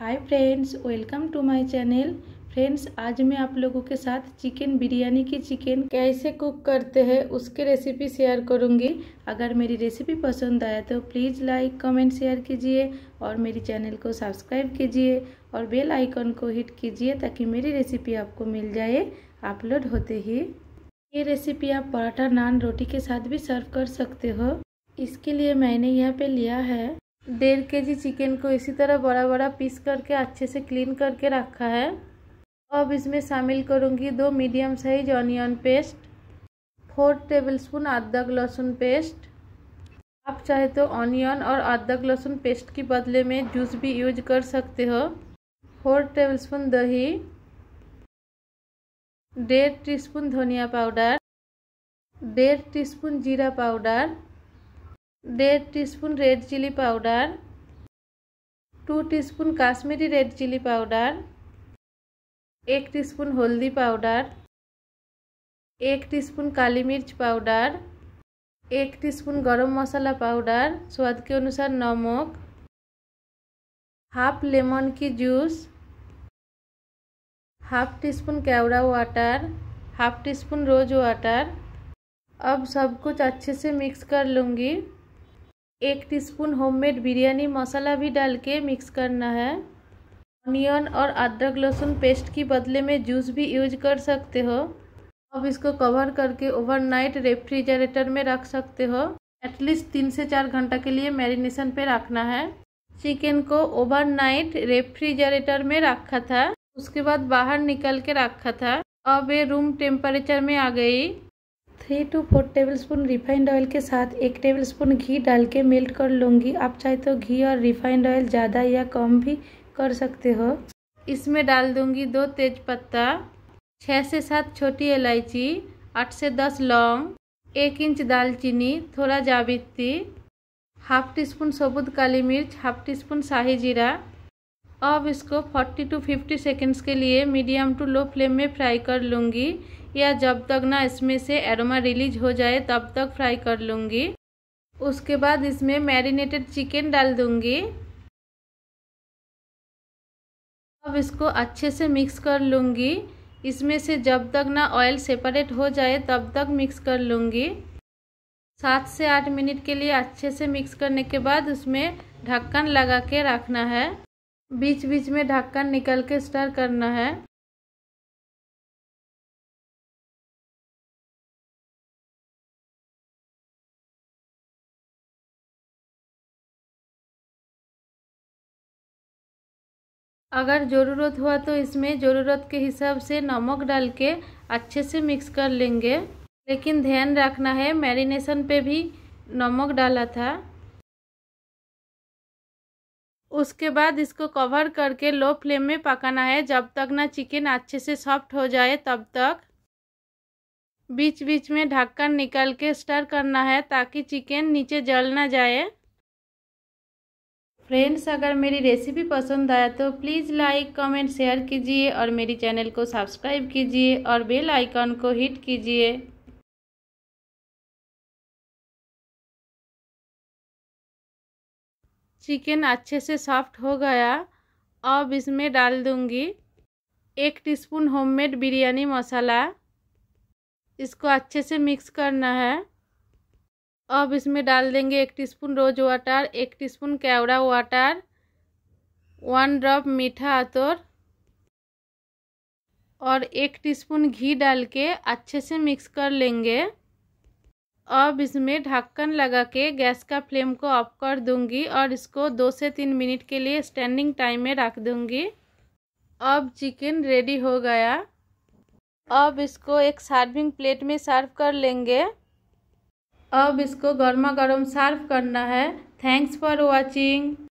hi friends welcome to my channel friends आज मैं आप लोगों के साथ चिकन बिरयानी की चिकन कैसे कुक करते हैं उसकी रेसिपी शेयर करूंगी अगर मेरी रेसिपी पसंद आया तो प्लीज़ लाइक कमेंट शेयर कीजिए और मेरी चैनल को सब्सक्राइब कीजिए और बेल आइकन को हिट कीजिए ताकि मेरी रेसिपी आपको मिल जाए अपलोड होते ही ये रेसिपी आप पराठा नान रोटी के साथ भी सर्व कर सकते हो इसके लिए मैंने यहाँ पे लिया है डेढ़ के जी चिकन को इसी तरह बड़ा बड़ा पीस करके अच्छे से क्लीन करके रखा है अब इसमें शामिल करूँगी दो medium size onion paste four tablespoon अदरक लहसुन पेस्ट आप चाहे तो ऑनियन और अदरक लहसुन पेस्ट के बदले में जूस भी यूज कर सकते हो फोर टेबलस्पून दही डेढ़ टीस्पून धनिया पाउडर डेढ़ टीस्पून जीरा पाउडर डेढ़ teaspoon red chilli powder two teaspoon Kashmiri red chilli powder एक टीस्पून हल्दी पाउडर एक टीस्पून काली मिर्च पाउडर एक टीस्पून गरम मसाला पाउडर स्वाद के अनुसार नमक हाफ लेमन की juice half teaspoon kewra water half teaspoon rose water अब सब कुछ अच्छे से मिक्स कर लूँगी एक टीस्पून होममेड बिरयानी मसाला भी डाल के मिक्स करना है ऑनियन और अदरक लहसुन पेस्ट की बदले में जूस भी यूज कर सकते हो अब इसको कवर करके ओवरनाइट रेफ्रिजरेटर में रख सकते हो एटलीस्ट तीन से चार घंटा के लिए मैरिनेशन पे रखना है चिकन को ओवरनाइट रेफ्रिजरेटर में रखा था उसके बाद बाहर निकल के रखा था अब ये रूम टेम्परेचर में आ गई three two four tablespoon refined oil के साथ एक टेबल स्पून घी डाल के मेल्ट कर लूँगी आप चाहे तो घी और रिफाइंड ऑयल ज़्यादा या कम भी कर सकते हो इसमें डाल दूँगी दो तेज पत्ता छः से सात छोटी इलायची आठ से दस लौंग एक इंच दालचीनी थोड़ा जावित्री हाफ टी स्पून सबूत काली मिर्च हाफ टी स्पून शाही जीरा अब इसको 40 टू 50 सेकेंड्स के लिए मीडियम टू लो फ्लेम में फ्राई कर लूँगी या जब तक ना इसमें से एरोमा रिलीज हो जाए तब तक फ्राई कर लूँगी उसके बाद इसमें मैरिनेटेड चिकन डाल दूँगी अब इसको अच्छे से मिक्स कर लूँगी इसमें से जब तक ना ऑयल सेपरेट हो जाए तब तक मिक्स कर लूँगी सात से आठ मिनट के लिए अच्छे से मिक्स करने के बाद उसमें ढक्कन लगा के रखना है बीच बीच में ढक्कन निकल के स्टर करना है अगर ज़रूरत हुआ तो इसमें ज़रूरत के हिसाब से नमक डाल के अच्छे से मिक्स कर लेंगे लेकिन ध्यान रखना है मैरिनेशन पे भी नमक डाला था उसके बाद इसको कवर करके लो फ्लेम में पकाना है जब तक ना चिकन अच्छे से सॉफ्ट हो जाए तब तक बीच बीच में ढक्कन निकाल के स्टर करना है ताकि चिकन नीचे जल ना जाए फ्रेंड्स अगर मेरी रेसिपी पसंद आया तो प्लीज़ लाइक कमेंट शेयर कीजिए और मेरी चैनल को सब्सक्राइब कीजिए और बेल आइकन को हिट कीजिए चिकन अच्छे से सॉफ्ट हो गया अब इसमें डाल दूँगी एक टीस्पून होममेड बिरयानी मसाला इसको अच्छे से मिक्स करना है अब इसमें डाल देंगे एक टीस्पून रोज वाटर एक teaspoon kewra water one drop मीठा आतोर और एक टीस्पून घी डाल के अच्छे से मिक्स कर लेंगे अब इसमें ढक्कन लगा के गैस का फ्लेम को ऑफ कर दूंगी और इसको दो से तीन मिनट के लिए स्टैंडिंग टाइम में रख दूंगी अब चिकन रेडी हो गया अब इसको एक सर्विंग प्लेट में सर्व कर लेंगे अब इसको गर्मा गर्म सर्व करना है थैंक्स फॉर वॉचिंग